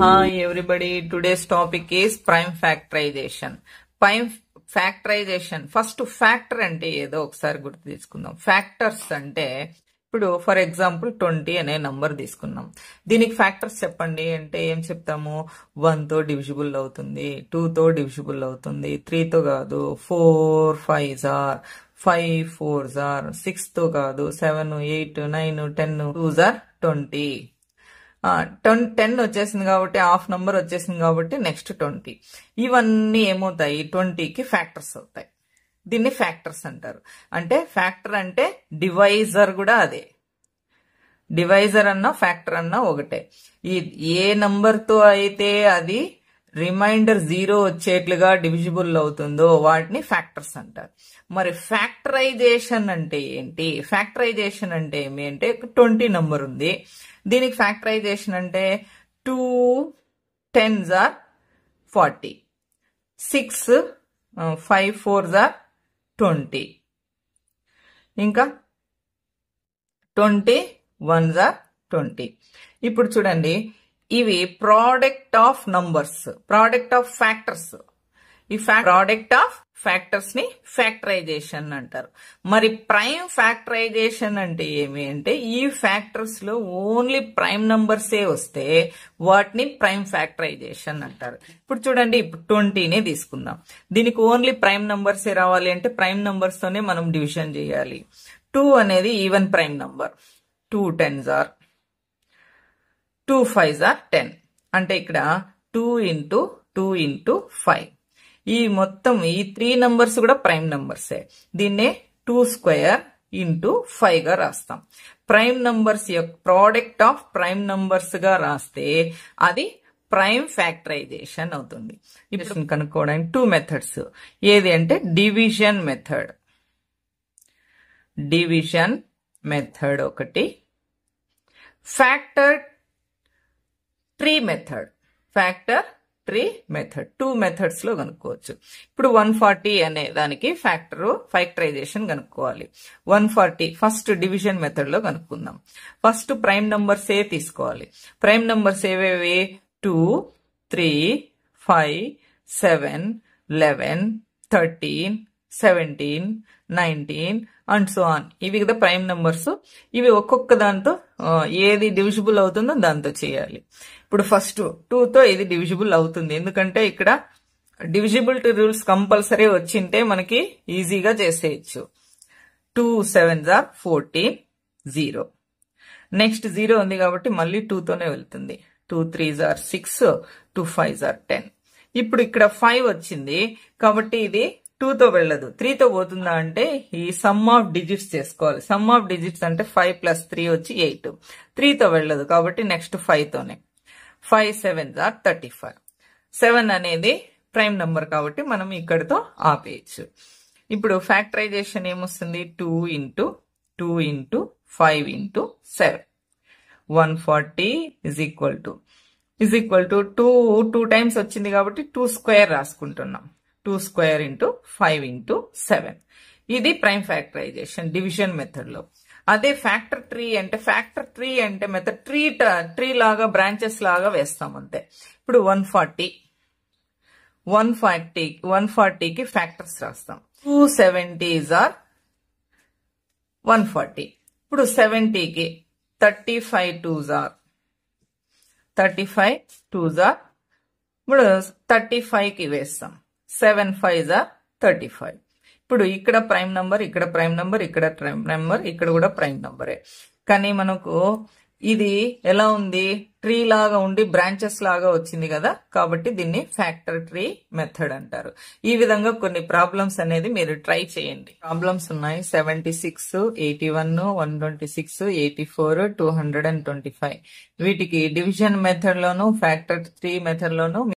hi everybody today's topic is prime factorisation prime factorisation first factor అంటే ఏదో ఒకసారి గుర్తు తీసుకుందాం ఫ్యాక్టర్స్ అంటే ఇప్పుడు ఫర్ ఎగ్జాంపుల్ ట్వంటీ అనే నంబర్ తీసుకున్నాం దీనికి ఫ్యాక్టర్స్ చెప్పండి అంటే ఏం చెప్తాము వన్ తో డివిజిబుల్ అవుతుంది టూ తో డివిజిబుల్ అవుతుంది త్రీ తో కాదు ఫోర్ ఫైవ్ జార్ ఫైవ్ ఫోర్ జార్ తో కాదు seven eight nine ten two జార్ ట్వంటీ టెన్ టెన్ వచ్చేసింది కాబట్టి హాఫ్ నెంబర్ వచ్చేసింది కాబట్టి నెక్స్ట్ ట్వంటీ ఇవన్నీ ఏమవుతాయి ట్వంటీకి ఫ్యాక్టర్స్ అవుతాయి దీన్ని ఫ్యాక్టర్స్ అంటారు అంటే ఫ్యాక్టర్ అంటే డివైజర్ కూడా అదే డివైజర్ అన్న ఫ్యాక్టర్ అన్న ఒకటే ఈ ఏ నంబర్తో అయితే అది రిమైండర్ జీరో వచ్చేట్లుగా డివిజిబుల్ అవుతుందో వాటిని ఫ్యాక్టర్స్ అంటారు మరి ఫ్యాక్టరైజేషన్ అంటే ఏంటి ఫ్యాక్టరైజేషన్ అంటే ఏమి అంటే ట్వంటీ నంబర్ ఉంది దీనికి ఫ్యాక్టరైజేషన్ అంటే two ten or forty six five four or twenty ఇంకా ట్వంటీ వన్ ఆర్ ట్వంటీ ఇప్పుడు చూడండి ఇవి product of numbers product of factors ఈ ప్రోడక్ట్ ఆఫ్ ఫ్యాక్టర్స్ ని ఫ్యాక్టరైజేషన్ అంటారు మరి ప్రైమ్ ఫ్యాక్టరైజేషన్ అంటే ఏమి అంటే ఈ ఫ్యాక్టర్స్ లో ఓన్లీ ప్రైమ్ నంబర్సే వస్తే వాటిని ప్రైమ్ ఫ్యాక్టరైజేషన్ అంటారు ఇప్పుడు చూడండి ఇప్పుడు ట్వంటీనే తీసుకుందాం దీనికి ఓన్లీ ప్రైమ్ నంబర్సే రావాలి అంటే ప్రైమ్ నంబర్స్ తోనే మనం డివిజన్ చేయాలి టూ అనేది even prime number two tens or two five or ten అంటే ఇక్కడ two into two into five ఈ మొత్తం ఈ త్రీ నంబర్స్ కూడా ప్రైమ్ నంబర్సే దీన్నే టూ స్క్వేర్ ఇంటూ ఫైవ్ గా రాస్తాం ప్రైమ్ నంబర్స్ యొక్క ప్రోడక్ట్ ఆఫ్ ప్రైమ్ నంబర్స్ గా రాస్తే అది ప్రైమ్ ఫ్యాక్టరైజేషన్ అవుతుంది ఇప్పుడు కనుక్కోవడానికి టూ మెథడ్స్ ఏది అంటే డివిజన్ మెథడ్ డివిజన్ మెథడ్ ఒకటి factor tree method factor tree method two methods లో కనుక్కోవచ్చు ఇప్పుడు వన్ ఫార్టీ అనే దానికి ఫ్యాక్టర్ ఫ్యాక్టరైజేషన్ కనుక్కోవాలి one forty first division method లో కనుక్కుందాం ఫస్ట్ ప్రైమ్ నంబర్స్ ఏ తీసుకోవాలి ప్రైమ్ నంబర్స్ ఏవేవి two three five seven eleven thirteen seventeen nineteen and so on ఇవి కదా ప్రైమ్ నెంబర్స్ ఇవి ఒక్కొక్క దాంతో ఏది డివిజిబుల్ అవుతుందో దాంతో చేయాలి ఇప్పుడు ఫస్ట్ టూతో ఇది డివిజిబుల్ అవుతుంది ఎందుకంటే ఇక్కడ డివిజిబిలిటీ రూల్స్ కంపల్సరీ వచ్చింటే మనకి ఈజీగా చేసేయచ్చు టూ సెవెన్ జార్ ఫోర్టీన్ జీరో నెక్స్ట్ జీరో ఉంది కాబట్టి మళ్ళీ టూతోనే వెళ్తుంది టూ త్రీ జార్ సిక్స్ టూ ఫైవ్ జార్ టెన్ ఇప్పుడు ఇక్కడ ఫైవ్ వచ్చింది కాబట్టి ఇది టూతో వెళ్ళదు త్రీతో పోతుందా అంటే ఈ సమ్ ఆఫ్ డిజిట్స్ చేసుకోవాలి సమ్ ఆఫ్ డిజిట్స్ అంటే ఫైవ్ ప్లస్ త్రీ వచ్చి ఎయిట్ త్రీతో వెళ్ళదు కాబట్టి నెక్స్ట్ ఫైవ్తోనే five seven or thirty five seven అనేది ప్రైమ్ నెంబర్ కాబట్టి మనం ఇక్కడితో ఆపేయచ్చు ఇప్పుడు ఫ్యాక్టరైజేషన్ ఏమొస్తుంది two into two into five into seven one forty is equal to is equal to two two times వచ్చింది కాబట్టి టూ స్క్వేర్ రాసుకుంటున్నాం two square into five into seven ఇది ప్రైమ్ ఫ్యాక్టరైజేషన్ డివిజన్ మెథడ్ లో అదే factor tree అంటే factor tree అంటే method tree tree లాగా branches లాగా వేస్తాం అంతే ఇప్పుడు one forty one forty one ఫార్టీకి ఫ్యాక్టర్స్ రాస్తాం two seventies or one forty ఇప్పుడు సెవెంటీకి thirty five twos or thirty five twos or ఇప్పుడు థర్టీ ఫైవ్కి వేస్తాం సెవెన్ ఫైవ్ జా థర్టీ ఫైవ్ ఇప్పుడు ఇక్కడ ప్రైమ్ నంబర్ ఇక్కడ ప్రైమ్ నంబర్ ఇక్కడ ప్రైమ్ నెంబర్ ఇక్కడ కూడా ప్రైమ్ నంబరే కానీ మనకు ఇది ఎలా ఉంది ట్రీ లాగా ఉండి బ్రాంచెస్ లాగా వచ్చింది కదా కాబట్టి దీన్ని ఫ్యాక్టర్ ట్రీ మెథడ్ అంటారు ఈ విధంగా కొన్ని ప్రాబ్లమ్స్ అనేది మీరు ట్రై చేయండి ప్రాబ్లమ్స్ ఉన్నాయి seventy six eighty one one twenty six eighty four two hundred and twenty five వీటికి డివిజన్ మెథడ్ లోను ఫ్యాక్టర్ త్రీ మెథడ్ లోను